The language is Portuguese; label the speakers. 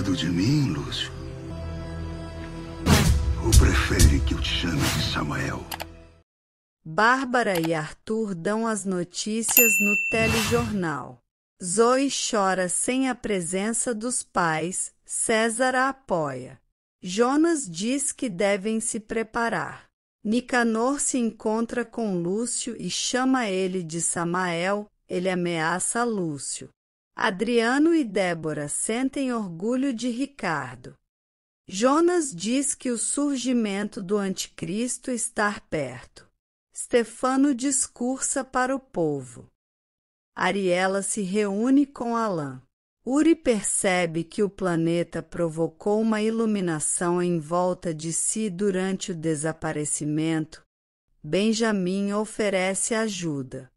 Speaker 1: medo de mim, Lúcio? Ou prefere que eu te chame de Samael?
Speaker 2: Bárbara e Arthur dão as notícias no telejornal. Zoe chora sem a presença dos pais, César a apoia. Jonas diz que devem se preparar. Nicanor se encontra com Lúcio e chama ele de Samael, ele ameaça Lúcio. Adriano e Débora sentem orgulho de Ricardo. Jonas diz que o surgimento do anticristo está perto. Stefano discursa para o povo. Ariela se reúne com Alain. Uri percebe que o planeta provocou uma iluminação em volta de si durante o desaparecimento. Benjamin oferece ajuda.